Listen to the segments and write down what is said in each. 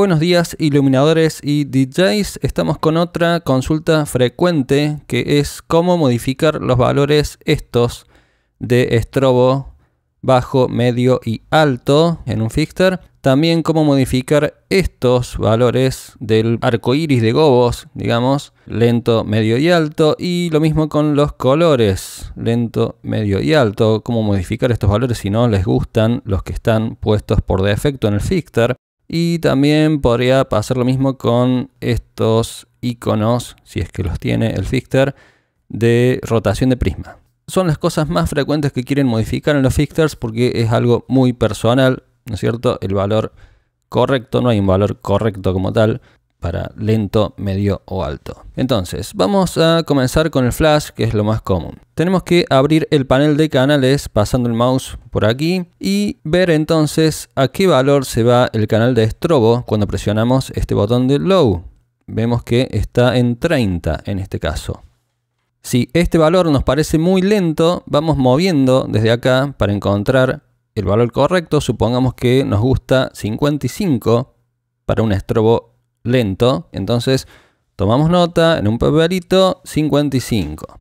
Buenos días iluminadores y DJs, estamos con otra consulta frecuente que es cómo modificar los valores estos de estrobo bajo, medio y alto en un fixter. También cómo modificar estos valores del arco iris de gobos, digamos, lento, medio y alto. Y lo mismo con los colores, lento, medio y alto. Cómo modificar estos valores si no les gustan los que están puestos por defecto en el fixter. Y también podría pasar lo mismo con estos iconos, si es que los tiene el Fixter, de rotación de prisma. Son las cosas más frecuentes que quieren modificar en los Fixters porque es algo muy personal, ¿no es cierto? El valor correcto, no hay un valor correcto como tal, para lento, medio o alto. Entonces, vamos a comenzar con el flash, que es lo más común. Tenemos que abrir el panel de canales pasando el mouse por aquí y ver entonces a qué valor se va el canal de estrobo cuando presionamos este botón de low. Vemos que está en 30 en este caso. Si este valor nos parece muy lento, vamos moviendo desde acá para encontrar el valor correcto. Supongamos que nos gusta 55 para un estrobo lento. Entonces tomamos nota en un papelito 55.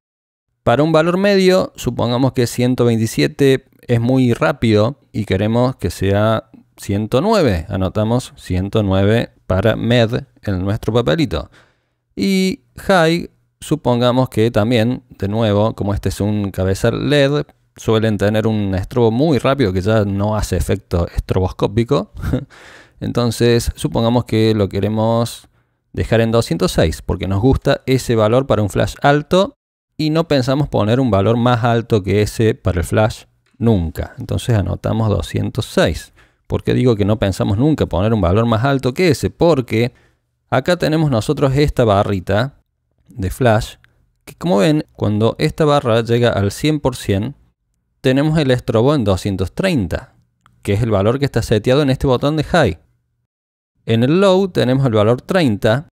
Para un valor medio, supongamos que 127 es muy rápido y queremos que sea 109. Anotamos 109 para med en nuestro papelito. Y high, supongamos que también, de nuevo, como este es un cabezal LED, suelen tener un estrobo muy rápido que ya no hace efecto estroboscópico. Entonces, supongamos que lo queremos dejar en 206 porque nos gusta ese valor para un flash alto y no pensamos poner un valor más alto que ese para el flash nunca. Entonces anotamos 206. ¿Por qué digo que no pensamos nunca poner un valor más alto que ese? Porque acá tenemos nosotros esta barrita de flash que como ven, cuando esta barra llega al 100%, tenemos el estrobo en 230, que es el valor que está seteado en este botón de high. En el low tenemos el valor 30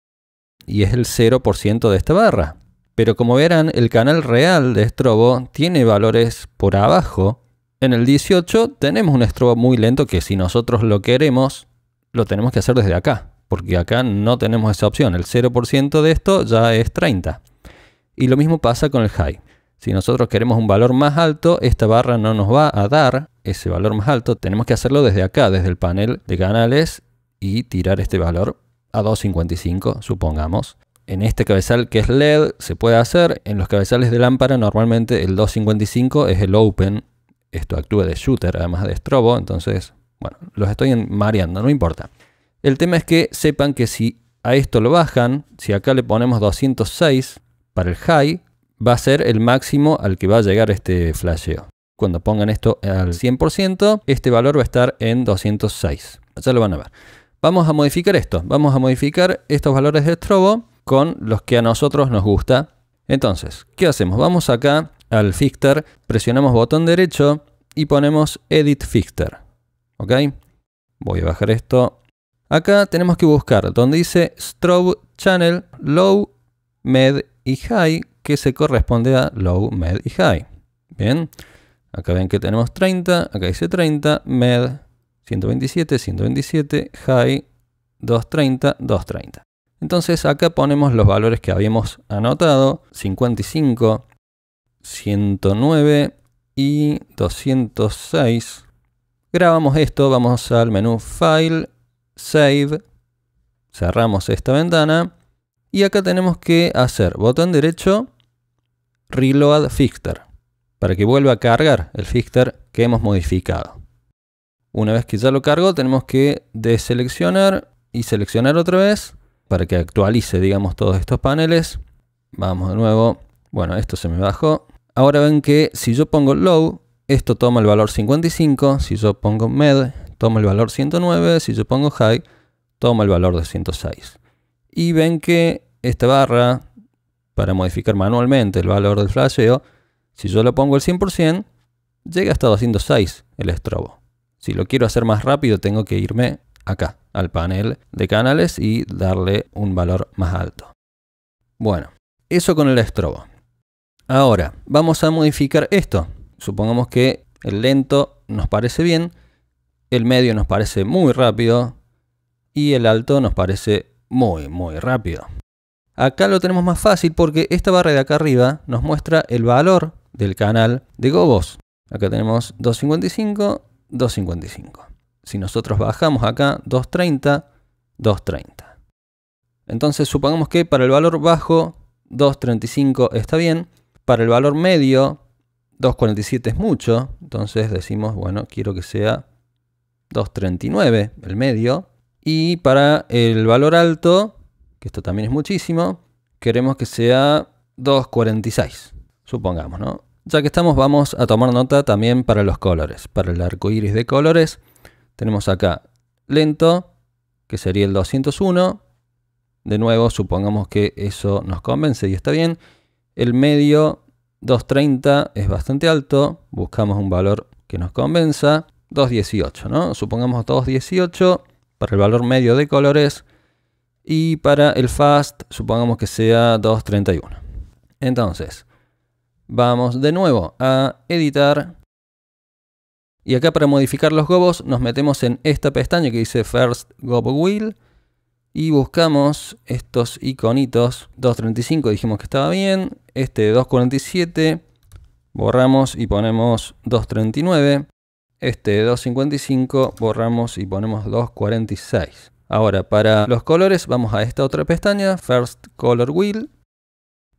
y es el 0% de esta barra. Pero como verán, el canal real de estrobo tiene valores por abajo. En el 18 tenemos un estrobo muy lento que si nosotros lo queremos, lo tenemos que hacer desde acá. Porque acá no tenemos esa opción. El 0% de esto ya es 30. Y lo mismo pasa con el high. Si nosotros queremos un valor más alto, esta barra no nos va a dar ese valor más alto. Tenemos que hacerlo desde acá, desde el panel de canales y tirar este valor a 2.55, supongamos. En este cabezal que es LED se puede hacer, en los cabezales de lámpara normalmente el 2.55 es el open, esto actúa de shooter además de strobo, entonces, bueno, los estoy mareando, no importa. El tema es que sepan que si a esto lo bajan, si acá le ponemos 206 para el high, va a ser el máximo al que va a llegar este flasheo. Cuando pongan esto al 100%, este valor va a estar en 206. Ya lo van a ver vamos a modificar esto, vamos a modificar estos valores de Strobo con los que a nosotros nos gusta. Entonces, ¿qué hacemos? Vamos acá al Fixter, presionamos botón derecho y ponemos Edit Fixter. ¿Ok? Voy a bajar esto. Acá tenemos que buscar donde dice Strobe Channel Low, Med y High, que se corresponde a Low, Med y High. Bien, acá ven que tenemos 30, acá dice 30, Med 127, 127, high, 230, 230. Entonces acá ponemos los valores que habíamos anotado, 55, 109 y 206. Grabamos esto, vamos al menú File, Save, cerramos esta ventana y acá tenemos que hacer botón derecho, Reload Fixter, para que vuelva a cargar el fixter que hemos modificado. Una vez que ya lo cargo, tenemos que deseleccionar y seleccionar otra vez para que actualice, digamos, todos estos paneles. Vamos de nuevo. Bueno, esto se me bajó. Ahora ven que si yo pongo low, esto toma el valor 55. Si yo pongo med, toma el valor 109. Si yo pongo high, toma el valor de 106. Y ven que esta barra, para modificar manualmente el valor del flasheo, si yo lo pongo al 100%, llega hasta 206 el estrobo. Si lo quiero hacer más rápido, tengo que irme acá, al panel de canales y darle un valor más alto. Bueno, eso con el estrobo. Ahora, vamos a modificar esto. Supongamos que el lento nos parece bien, el medio nos parece muy rápido y el alto nos parece muy, muy rápido. Acá lo tenemos más fácil porque esta barra de acá arriba nos muestra el valor del canal de Gobos. Acá tenemos 255 2.55. Si nosotros bajamos acá 2.30, 2.30. Entonces supongamos que para el valor bajo 2.35 está bien, para el valor medio 2.47 es mucho, entonces decimos, bueno, quiero que sea 2.39 el medio. Y para el valor alto, que esto también es muchísimo, queremos que sea 2.46, supongamos, ¿no? Ya que estamos, vamos a tomar nota también para los colores. Para el arco iris de colores, tenemos acá lento, que sería el 201. De nuevo, supongamos que eso nos convence y está bien. El medio 230 es bastante alto. Buscamos un valor que nos convenza. 218, ¿no? Supongamos 218 para el valor medio de colores. Y para el fast, supongamos que sea 231. Entonces, Vamos de nuevo a editar. Y acá para modificar los gobos nos metemos en esta pestaña que dice First Gobo Wheel. Y buscamos estos iconitos. 235 dijimos que estaba bien. Este de 247. Borramos y ponemos 239. Este de 255 borramos y ponemos 246. Ahora para los colores vamos a esta otra pestaña, First Color Wheel.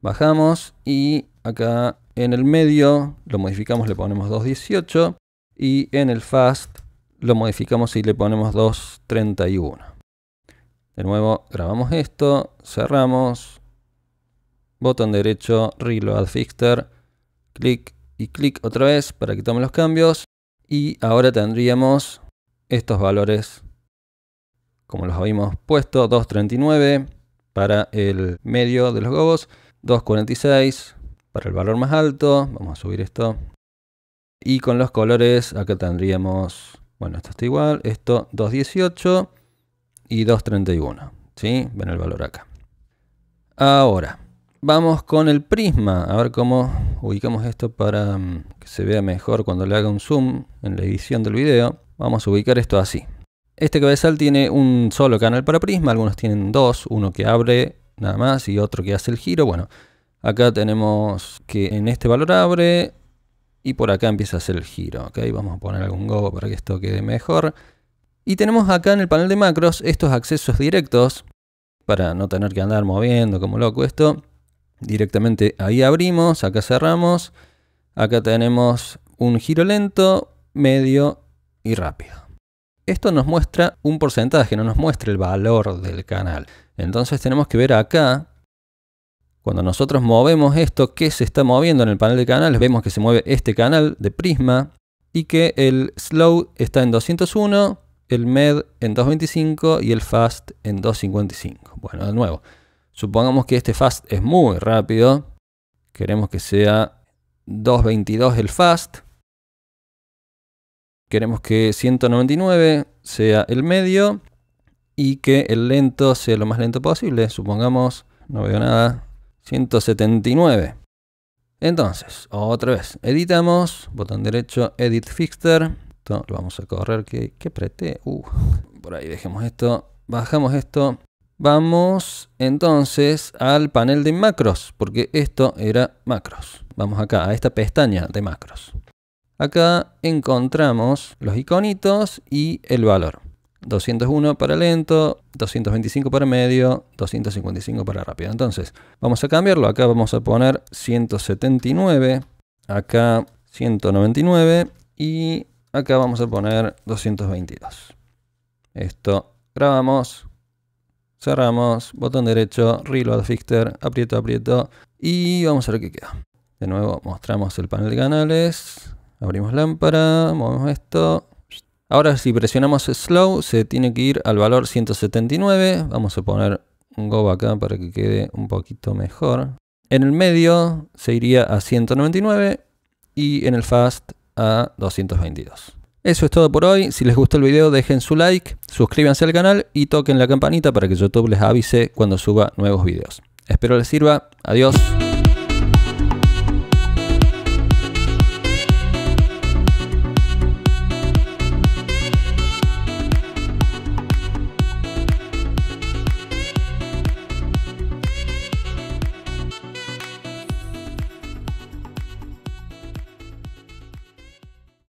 Bajamos y acá en el medio lo modificamos, le ponemos 2.18 y en el fast lo modificamos y le ponemos 2.31. De nuevo grabamos esto, cerramos, botón derecho, reload fixture, clic y clic otra vez para que tome los cambios y ahora tendríamos estos valores como los habíamos puesto, 2.39 para el medio de los gobos 2.46 para el valor más alto. Vamos a subir esto. Y con los colores acá tendríamos, bueno, esto está igual, esto 2.18 y 2.31. ¿Sí? Ven el valor acá. Ahora, vamos con el prisma. A ver cómo ubicamos esto para mm, que se vea mejor cuando le haga un zoom en la edición del video. Vamos a ubicar esto así. Este cabezal tiene un solo canal para prisma, algunos tienen dos, uno que abre nada más y otro que hace el giro. Bueno, acá tenemos que en este valor abre y por acá empieza a hacer el giro. ¿ok? Vamos a poner algún go para que esto quede mejor. Y tenemos acá en el panel de macros estos accesos directos para no tener que andar moviendo como loco esto. Directamente ahí abrimos, acá cerramos. Acá tenemos un giro lento, medio y rápido esto nos muestra un porcentaje, no nos muestra el valor del canal. Entonces tenemos que ver acá, cuando nosotros movemos esto, qué se está moviendo en el panel de canales. Vemos que se mueve este canal de prisma y que el slow está en 201, el med en 225 y el fast en 255. Bueno, de nuevo, supongamos que este fast es muy rápido. Queremos que sea 222 el fast Queremos que 199 sea el medio y que el lento sea lo más lento posible. Supongamos, no veo nada, 179. Entonces, otra vez, editamos, botón derecho, edit fixer lo vamos a correr, que, que prete. Uh, por ahí dejemos esto, bajamos esto. Vamos entonces al panel de macros, porque esto era macros. Vamos acá, a esta pestaña de macros. Acá encontramos los iconitos y el valor. 201 para lento, 225 para medio, 255 para rápido. Entonces, vamos a cambiarlo. Acá vamos a poner 179, acá 199 y acá vamos a poner 222. Esto grabamos, cerramos, botón derecho, reload fixter, aprieto, aprieto y vamos a ver qué queda. De nuevo mostramos el panel de canales, Abrimos lámpara, movemos esto. Ahora si presionamos slow se tiene que ir al valor 179. Vamos a poner un go acá para que quede un poquito mejor. En el medio se iría a 199 y en el fast a 222. Eso es todo por hoy. Si les gustó el video dejen su like, suscríbanse al canal y toquen la campanita para que YouTube les avise cuando suba nuevos videos. Espero les sirva. Adiós.